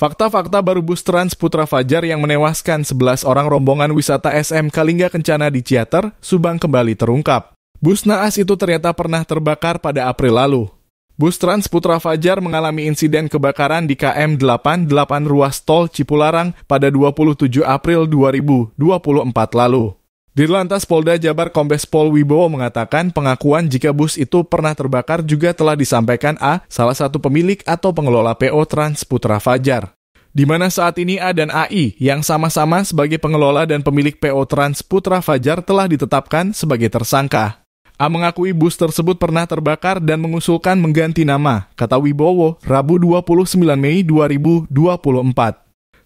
Fakta-fakta baru bus Trans Putra Fajar yang menewaskan 11 orang rombongan wisata SM Kalingga Kencana di Ciater, Subang kembali terungkap. Bus naas itu ternyata pernah terbakar pada April lalu. Bus Trans Putra Fajar mengalami insiden kebakaran di KM 88 ruas tol Cipularang pada 27 April 2024 lalu. Di lantas Polda Jabar Kombes Pol Wibowo mengatakan pengakuan jika bus itu pernah terbakar juga telah disampaikan A, salah satu pemilik atau pengelola PO Trans Putra Fajar. Di mana saat ini A dan AI yang sama-sama sebagai pengelola dan pemilik PO Trans Putra Fajar telah ditetapkan sebagai tersangka. A mengakui bus tersebut pernah terbakar dan mengusulkan mengganti nama, kata Wibowo, Rabu 29 Mei 2024.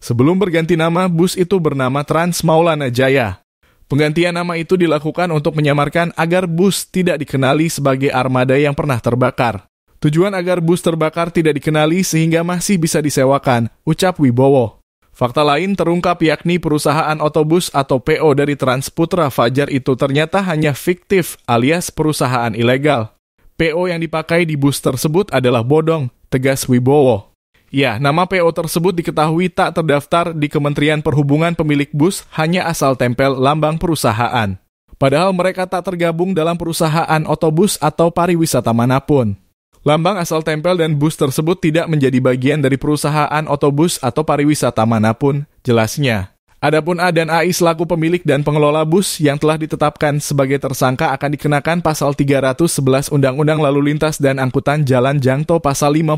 Sebelum berganti nama, bus itu bernama Trans Maulana Jaya. Penggantian nama itu dilakukan untuk menyamarkan agar bus tidak dikenali sebagai armada yang pernah terbakar. Tujuan agar bus terbakar tidak dikenali sehingga masih bisa disewakan, ucap Wibowo. Fakta lain terungkap yakni perusahaan otobus atau PO dari Transputra Fajar itu ternyata hanya fiktif alias perusahaan ilegal. PO yang dipakai di bus tersebut adalah bodong, tegas Wibowo. Ya, nama PO tersebut diketahui tak terdaftar di Kementerian Perhubungan pemilik bus hanya asal tempel lambang perusahaan. Padahal mereka tak tergabung dalam perusahaan otobus atau pariwisata manapun. Lambang asal tempel dan bus tersebut tidak menjadi bagian dari perusahaan otobus atau pariwisata manapun, jelasnya. Adapun A dan AI selaku pemilik dan pengelola bus yang telah ditetapkan sebagai tersangka akan dikenakan pasal 311 Undang-Undang Lalu Lintas dan Angkutan Jalan Jangto pasal 55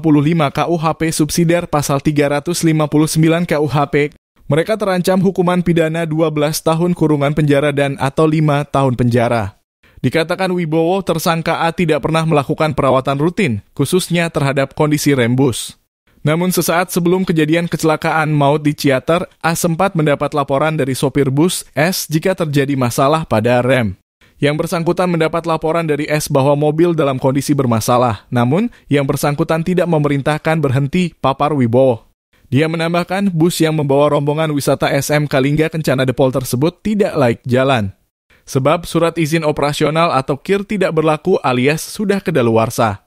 KUHP subsidiar pasal 359 KUHP. Mereka terancam hukuman pidana 12 tahun kurungan penjara dan atau 5 tahun penjara. Dikatakan Wibowo tersangka A tidak pernah melakukan perawatan rutin, khususnya terhadap kondisi rembus. Namun sesaat sebelum kejadian kecelakaan maut di Ciater, A sempat mendapat laporan dari sopir bus S jika terjadi masalah pada rem. Yang bersangkutan mendapat laporan dari S bahwa mobil dalam kondisi bermasalah, namun yang bersangkutan tidak memerintahkan berhenti papar Wibowo. Dia menambahkan bus yang membawa rombongan wisata SM Kalingga Kencana Depol tersebut tidak laik jalan. Sebab surat izin operasional atau KIR tidak berlaku alias sudah kedaluarsa.